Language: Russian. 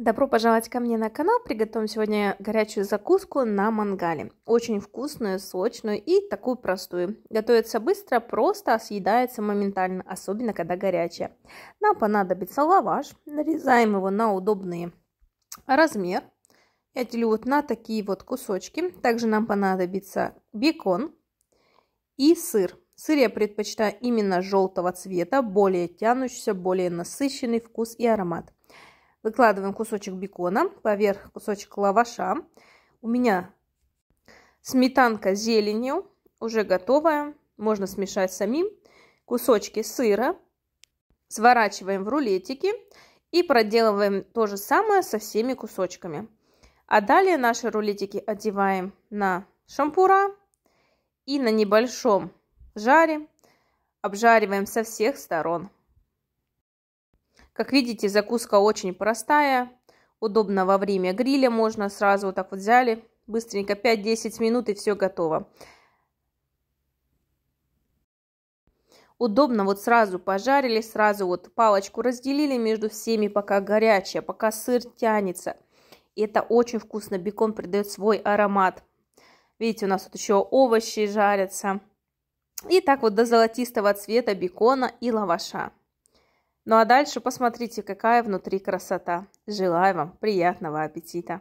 Добро пожаловать ко мне на канал. Приготовим сегодня горячую закуску на мангале. Очень вкусную, сочную и такую простую. Готовится быстро, просто, а съедается моментально, особенно когда горячая. Нам понадобится лаваш. Нарезаем его на удобный размер. Я делю вот на такие вот кусочки. Также нам понадобится бекон и сыр. Сыр я предпочитаю именно желтого цвета, более тянущийся, более насыщенный вкус и аромат. Выкладываем кусочек бекона, поверх кусочек лаваша. У меня сметанка с зеленью уже готовая, можно смешать самим. Кусочки сыра сворачиваем в рулетики и проделываем то же самое со всеми кусочками. А далее наши рулетики одеваем на шампура и на небольшом жаре обжариваем со всех сторон. Как видите, закуска очень простая, удобно во время гриля, можно сразу вот так вот взяли, быстренько 5-10 минут и все готово. Удобно вот сразу пожарили, сразу вот палочку разделили между всеми, пока горячая, пока сыр тянется. И это очень вкусно, бекон придает свой аромат. Видите, у нас тут еще овощи жарятся. И так вот до золотистого цвета бекона и лаваша. Ну а дальше посмотрите, какая внутри красота. Желаю вам приятного аппетита!